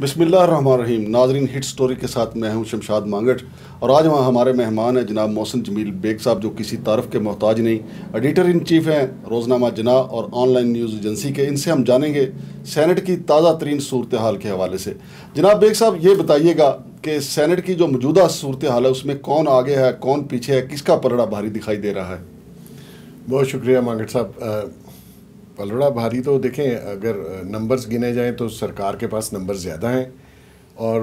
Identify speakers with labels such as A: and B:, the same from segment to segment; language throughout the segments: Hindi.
A: बसमीम नाजरीन हिट स्टोरी के साथ मैं हूं शमशाद मांगट और आज वहाँ हमारे मेहमान हैं जनाब मोहसिन जमील बेग साहब जो किसी तारफ़ के मोहताज नहीं एडिटर इन चीफ हैं रोज़नामा जना और ऑनलाइन न्यूज़ एजेंसी के इनसे हम जानेंगे सैनट की ताज़ा तरीन सूरत हाल के हवाले से जनाब बेग साहब ये बताइएगा कि सैनट की जो मौजूदा सूरत हाल है उसमें कौन आगे है कौन पीछे है किसका पलड़ा भारी दिखाई दे रहा है बहुत शुक्रिया मांगट साहब
B: पलड़ा भारी तो देखें अगर नंबर्स गिने जाएं तो सरकार के पास नंबर ज़्यादा हैं और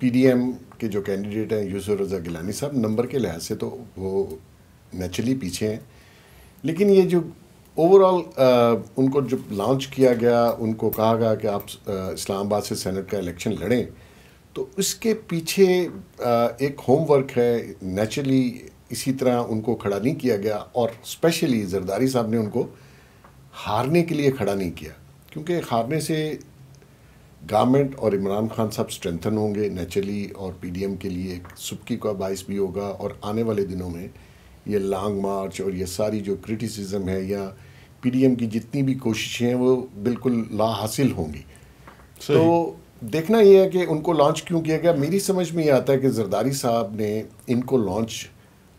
B: पीडीएम के जो कैंडिडेट हैं यूसु रज़ा गिलानी साहब नंबर के लिहाज से तो वो नेचुरली पीछे हैं लेकिन ये जो ओवरऑल उनको जो लॉन्च किया गया उनको कहा गया कि आप इस्लामाबाद से सेनेट का इलेक्शन लड़ें तो उसके पीछे आ, एक होमवर्क है नेचुरली इसी तरह उनको खड़ा नहीं किया गया और स्पेशली जरदारी साहब ने उनको हारने के लिए खड़ा नहीं किया क्योंकि हारने से गवर्नमेंट और इमरान खान साहब स्ट्रेंथन होंगे नेचुरली और पीडीएम के लिए एक सुबकी का बायस भी होगा और आने वाले दिनों में ये लॉन्ग मार्च और ये सारी जो क्रिटिसिज्म है या पीडीएम की जितनी भी कोशिशें हैं वो बिल्कुल ला हासिल होंगी तो देखना ये है कि उनको लॉन्च क्यों किया गया मेरी समझ में ये आता है कि जरदारी साहब ने इनको लॉन्च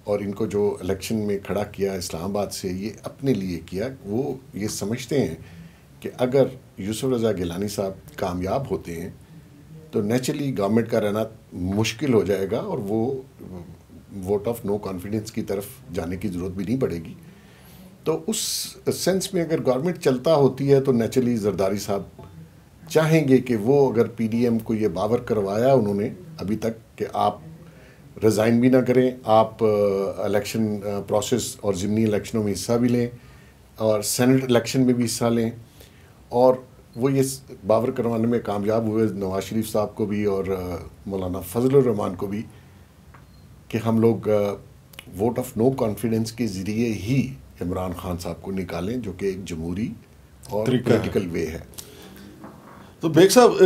B: और इनको जो इलेक्शन में खड़ा किया इस्लामाबाद से ये अपने लिए किया वो ये समझते हैं कि अगर यूसुफ रज़ा गिलानी साहब कामयाब होते हैं तो नेचुरली गवर्नमेंट का रहना मुश्किल हो जाएगा और वो वोट ऑफ नो कॉन्फिडेंस की तरफ जाने की ज़रूरत भी नहीं पड़ेगी तो उस सेंस में अगर गवर्नमेंट चलता होती है तो नेचुरली जरदारी साहब चाहेंगे कि वो अगर पीडीएम को ये बावर करवाया उन्होंने अभी तक कि आप रिज़ाइन भी ना करें आप इलेक्शन प्रोसेस और ज़िमनी इलेक्शनों में हिस्सा भी लें और सेनेट इलेक्शन में भी हिस्सा लें और वो ये बावर करवाने में कामयाब हुए नवाज शरीफ साहब को भी और मौलाना रहमान को भी कि हम लोग वोट ऑफ नो कॉन्फिडेंस के ज़रिए ही इमरान खान साहब को निकालें जो कि एक जमहूरी और पोलिटिकल वे है
A: तो बेग साहब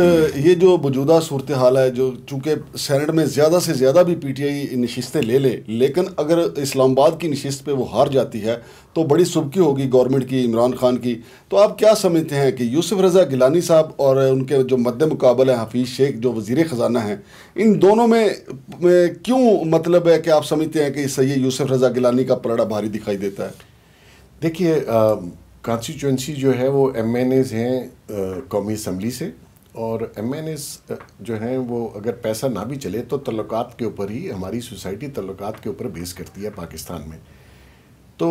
A: ये जो मौजूदा सूरत हाल है जो चूँकि सैनट में ज़्यादा से ज़्यादा भी पी टी आई नशस्तें ले ले लेकिन अगर इस्लामाबाद की नशस्त पर वो हार जाती है तो बड़ी सुबकी होगी गवर्नमेंट की इमरान खान की तो आप क्या समझते हैं कि यूसुफ रज़ा गिलानी साहब और उनके जो मद्द मुकाबल हैं हफीज़ शेख जो वजीर ख़जाना हैं इन दोनों में, में क्यों मतलब है कि आप समझते हैं कि सही यूसुफ रज़ा गिलानी का पलड़ा भारी दिखाई देता है देखिए
B: कॉन्स्टिट्यूंसी जो है वो एम एन एज हैं कौमी असम्बली से और एम एन एज जो हैं वो अगर पैसा ना भी चले तो तल्लक के ऊपर ही हमारी सोसाइटी तल्लक के ऊपर बेस करती है पाकिस्तान में तो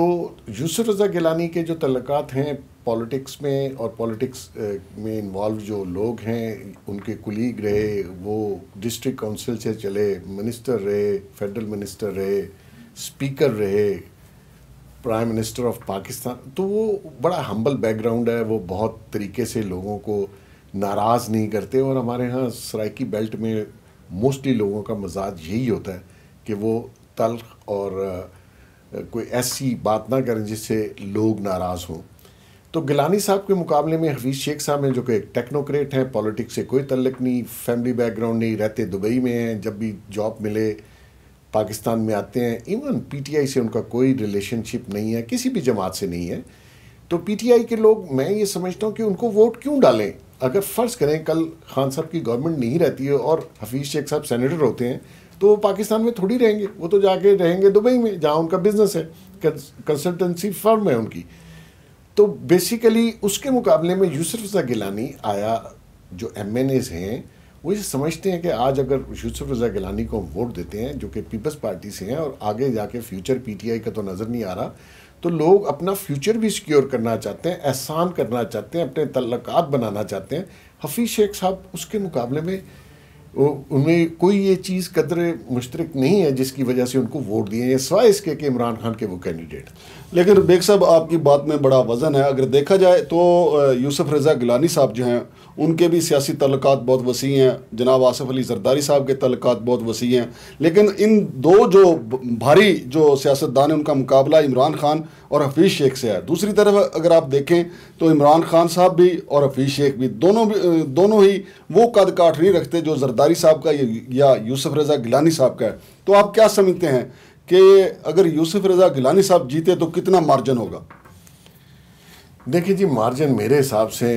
B: यूसुफ रज़ा गिलानी के जो तल्लक हैं पॉलिटिक्स में और पॉलिटिक्स में इन्वॉल्व जो लोग हैं उनके कुलीग रहे वो डिस्ट्रिक्ट काउंसिल से चले मिनिस्टर रहे फेडरल मिनिस्टर रहे स्पीकर रहे प्राइम मिनिस्टर ऑफ पाकिस्तान तो वो बड़ा हम्बल बैकग्राउंड है वो बहुत तरीके से लोगों को नाराज़ नहीं करते और हमारे यहाँ सराइकी बेल्ट में मोस्टली लोगों का मजाज यही होता है कि वो तलख और कोई ऐसी बात ना करें जिससे लोग नाराज़ हों तो गिलानी साहब के मुकाबले में हफीज़ शेख साहब हैं जो कि एक टेक्नोक्रेट हैं पॉलिटिक्स से कोई तल्लक नहीं फैमिली बैकग्राउंड नहीं रहते दुबई में हैं जब भी जॉब मिले पाकिस्तान में आते हैं इवन पीटीआई से उनका कोई रिलेशनशिप नहीं है किसी भी जमात से नहीं है तो पीटीआई के लोग मैं ये समझता हूँ कि उनको वोट क्यों डालें अगर फ़र्ज़ करें कल खान साहब की गवर्नमेंट नहीं रहती है और हफीज़ शेख साहब सेनेटर होते हैं तो वो पाकिस्तान में थोड़ी रहेंगे वो तो जाके रहेंगे दुबई में जहाँ उनका बिजनेस है कंसल्टेंसी फर्म है उनकी तो बेसिकली उसके मुकाबले में यूसुफ गिलानी आया जो एम हैं वो ये समझते हैं कि आज अगर यूसुफ रज़ा गिलानी को हम वोट देते हैं जो कि पीपल्स पार्टी से हैं और आगे जाके फ्यूचर पीटीआई का तो नज़र नहीं आ रहा तो लोग अपना फ्यूचर भी सिक्योर करना चाहते हैं एहसान करना चाहते हैं अपने तल्लक बनाना चाहते हैं हफीज़ शेख साहब उसके मुकाबले में उनमें कोई ये चीज़ कदर मुश्तरक नहीं है जिसकी वजह से उनको वोट
A: दिए हैं सवा इसके कि इमरान खान के वो कैंडिडेट लेकिन बेग साहब आपकी बात में बड़ा वज़न है अगर देखा जाए तो यूसुफ रज़ा गिलानी साहब जो हैं उनके भी सियासी तल्लक बहुत वसी हैं जनाब आसफ़ अली जरदारी साहब के तल्लक बहुत वसी हैं लेकिन इन दो जो भारी जो सियासतदान हैं उनका मुकाबला इमरान खान और हफीज़ शेख से आया दूसरी तरफ अगर आप देखें तो इमरान खान साहब भी और हफीज़ शेख भी दोनों भी दोनों ही वो कद काठ नहीं रखते जो जरदारी साहब का या यूसुफ रज़ा गिलानी साहब का है तो आप क्या समझते हैं कि अगर यूसुफ रज़ा गिलानी साहब जीते तो कितना मार्जन होगा देखिए जी मार्जिन मेरे हिसाब से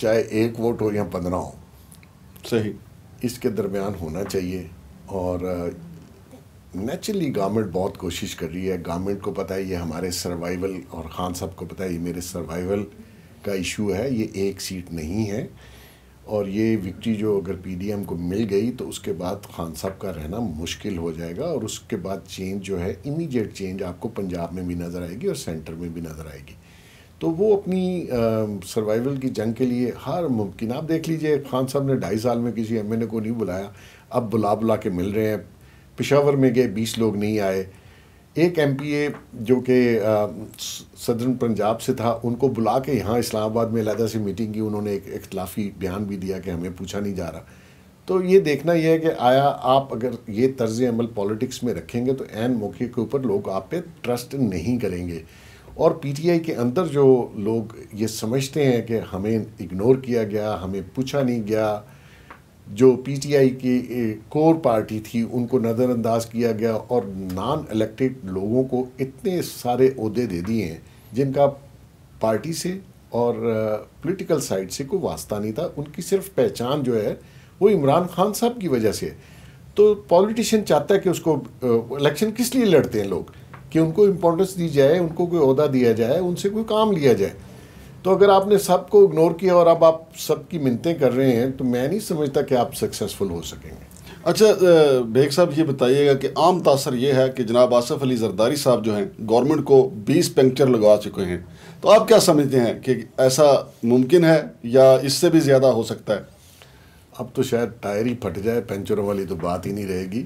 A: चाहे एक वोट हो या पंद्रह हो
B: सही इसके दरमियान होना चाहिए और नेचुरली गवर्नमेंट बहुत कोशिश कर रही है गवर्नमेंट को पता है ये हमारे सर्वाइवल और खान साहब को पता है ये मेरे सर्वाइवल का इशू है ये एक सीट नहीं है और ये विक्ट्री जो अगर पीडीएम को मिल गई तो उसके बाद खान साहब का रहना मुश्किल हो जाएगा और उसके बाद चेंज जो है इमीडिएट चेंज आपको पंजाब में भी नज़र आएगी और सेंटर में भी नज़र आएगी तो वो अपनी सर्वाइवल की जंग के लिए हर मुमकिन आप देख लीजिए खान साहब ने ढाई साल में किसी एम को नहीं बुलाया अब बुला बुला के मिल रहे हैं पिशावर में गए बीस लोग नहीं आए एक एम जो कि सदरन पंजाब से था उनको बुला के यहाँ इस्लामाबाद में अलहदा से मीटिंग की उन्होंने एक इख्लाफी बयान भी दिया कि हमें पूछा नहीं जा रहा तो ये देखना यह है कि आया आप अगर ये तर्ज अमल पॉलिटिक्स में रखेंगे तो एन मौके के ऊपर लोग आप पे ट्रस्ट नहीं करेंगे और पीटीआई के अंदर जो लोग ये समझते हैं कि हमें इग्नोर किया गया हमें पूछा नहीं गया जो पीटीआई की कोर पार्टी थी उनको नज़रअंदाज किया गया और नॉन इलेक्टेड लोगों को इतने सारे अहदे दे दिए हैं जिनका पार्टी से और पॉलिटिकल साइड से कोई वास्ता नहीं था उनकी सिर्फ पहचान जो है वो इमरान खान साहब की वजह से तो पॉलिटिशियन चाहता है कि उसको इलेक्शन किस लिए लड़ते हैं लोग कि उनको इम्पोर्टेंस दी जाए उनको कोई अहदा दिया जाए उनसे कोई काम लिया जाए तो अगर आपने सबको इग्नोर किया और अब आप सबकी मिनतें कर रहे हैं तो मैं नहीं समझता कि
A: आप सक्सेसफुल हो सकेंगे अच्छा बेग साहब ये बताइएगा कि आम तासर ये है कि जनाब आसफ़ अली जरदारी साहब जो हैं गवर्नमेंट को 20 पंक्चर लगा चुके हैं तो आप क्या समझते हैं कि ऐसा मुमकिन है या इससे भी ज़्यादा हो सकता है अब तो शायद टायर ही फट जाए पंक्चरों वाली तो बात ही नहीं रहेगी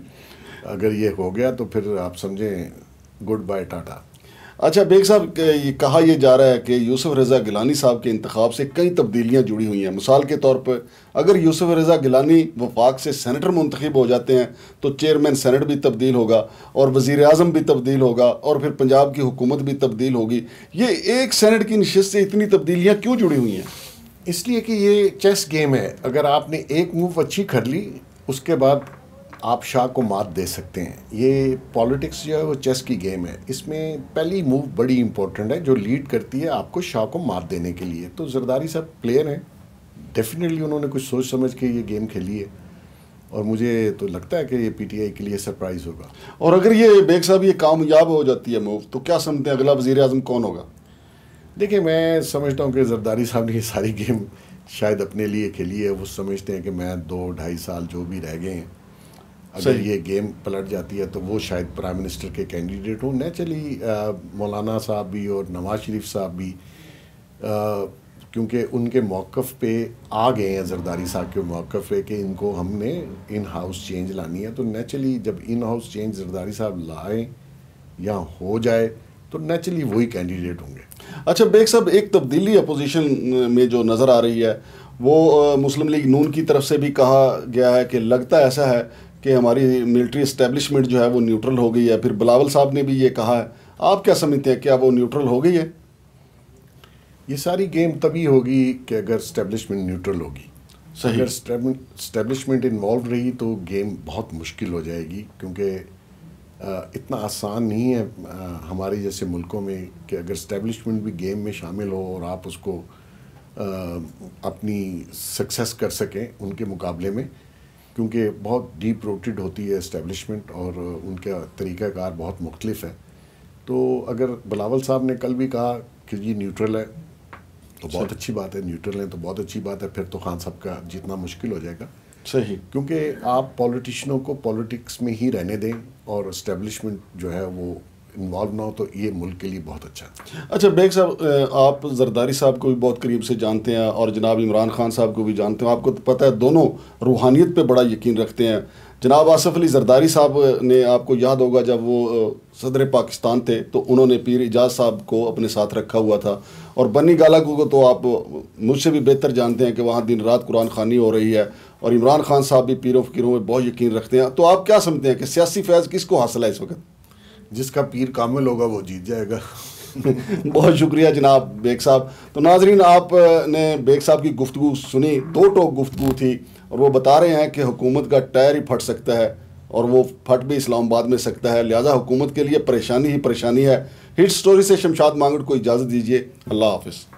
A: अगर ये हो गया तो फिर आप समझें गुड बाय टाटा अच्छा बेग साहब कहा यह जा रहा है कि यूसुफ रज़ा गिलानी साहब के इंतबाब से कई तब्दीलियाँ जुड़ी हुई हैं मिसाल के तौर पर अगर यूसुफ रज़ा गिलानी वफाक से सैनटर मुंतखब हो जाते हैं तो चेयरमैन सैनट भी तब्दील होगा और वज़ी अजम भी तब्दील होगा और फिर पंजाब की हुकूमत भी तब्दील होगी ये एक सैनट की नशस्त से इतनी तब्दीलियाँ क्यों जुड़ी हुई हैं इसलिए कि ये चेस गेम है अगर आपने एक मूव
B: अच्छी कर ली उसके बाद आप शाह को मात दे सकते हैं ये पॉलिटिक्स जो है वो चेस की गेम है इसमें पहली मूव बड़ी इंपॉर्टेंट है जो लीड करती है आपको शाह को मात देने के लिए तो जरदारी साहब प्लेयर हैं डेफिनेटली उन्होंने कुछ सोच समझ के ये गेम खेली
A: है और मुझे तो लगता है कि ये पीटीआई के लिए सरप्राइज़ होगा और अगर ये बेग साहब ये कामयाब हो जाती है मूव तो क्या समझते हैं अगला वजी अजम कौन होगा
B: देखिए मैं समझता हूँ कि जरदारी साहब ने ये सारी गेम शायद अपने लिए खेली है वो समझते हैं कि मैं दो ढाई साल जो भी रह गए हैं अगर ये गेम पलट जाती है तो वो शायद प्राइम मिनिस्टर के कैंडिडेट हों नेचुरली मौलाना साहब भी और नवाज शरीफ साहब भी क्योंकि उनके मौक़ पे आ गए हैं जरदारी साहब के मौक़ पे कि इनको हमने इन हाउस चेंज लानी है तो नेचुरली जब इन हाउस चेंज जरदारी साहब लाए
A: या हो जाए तो नेचुरली वही कैंडिडेट होंगे अच्छा बेग साहब एक तब्दीली अपोजिशन में जो नज़र आ रही है वो मुस्लिम लीग नून की तरफ से भी कहा गया है कि लगता ऐसा है कि हमारी मिलिट्री इस्टेब्लिशमेंट जो है वो न्यूट्रल हो गई है फिर बिलावल साहब ने भी ये कहा है आप क्या समझते हैं क्या वो न्यूट्रल हो गई है ये सारी गेम तभी होगी कि अगर स्टैब्लिशमेंट न्यूट्रल होगी सही अगर
B: स्टैब्लिशमेंट इन्वॉल्व रही तो गेम बहुत मुश्किल हो जाएगी क्योंकि इतना आसान नहीं है हमारे जैसे मुल्कों में कि अगर स्टैब्लिशमेंट भी गेम में शामिल हो और आप उसको अपनी सक्सेस कर सकें उनके मुकाबले में क्योंकि बहुत डीप रोटेड होती है इस्टेब्लिशमेंट और uh, उनका तरीक़ाकार बहुत मुख्तलफ है तो अगर बिलावल साहब ने कल भी कहा कि जी न्यूट्रल है तो बहुत अच्छी बात है न्यूट्रल है तो बहुत अच्छी बात है फिर तो खान साहब का जीतना मुश्किल हो जाएगा सही क्योंकि आप पॉलिटिशनों को पॉलिटिक्स में ही रहने दें और इस्टेब्लिशमेंट जो है वो इन्वॉल्व ना हो तो ये मुल्क के लिए बहुत अच्छा
A: है अच्छा बेग साहब आप जरदारी साहब को भी बहुत करीब से जानते हैं और जनाब इमरान खान साहब को भी जानते हैं आपको तो पता है दोनों रूहानियत पर बड़ा यकीन रखते हैं जनाब आसफ़ अली जरदारी साहब ने आपको याद होगा जब वो सदर पाकिस्तान थे तो उन्होंने पीर एजाज साहब को अपने साथ रखा हुआ था और बनी गाला को तो आप मुझसे भी बेहतर जानते हैं कि वहाँ दिन रात कुरान खानी हो रही है और इमरान खान साहब भी पीरों फकीरों में बहुत यकीन रखते हैं तो आप क्या समझते हैं कि सियासी फैज़ किसको हासिल है इस वक्त जिसका पीर कामिल होगा वो जीत जाएगा बहुत शुक्रिया जनाब बेग साहब तो नाजरीन आप ने बेग साहब की गुफ्तु सुनी दो टोक गुफ्तु थी और वो बता रहे हैं कि हुकूमत का टायर ही फट सकता है और वो फट भी इस्लामाबाद में सकता है लिहाजा हुकूमत के लिए परेशानी ही परेशानी है हिट स्टोरी से शमशाद मांगड़ को इजाज़त दीजिए अल्लाह हाफिज़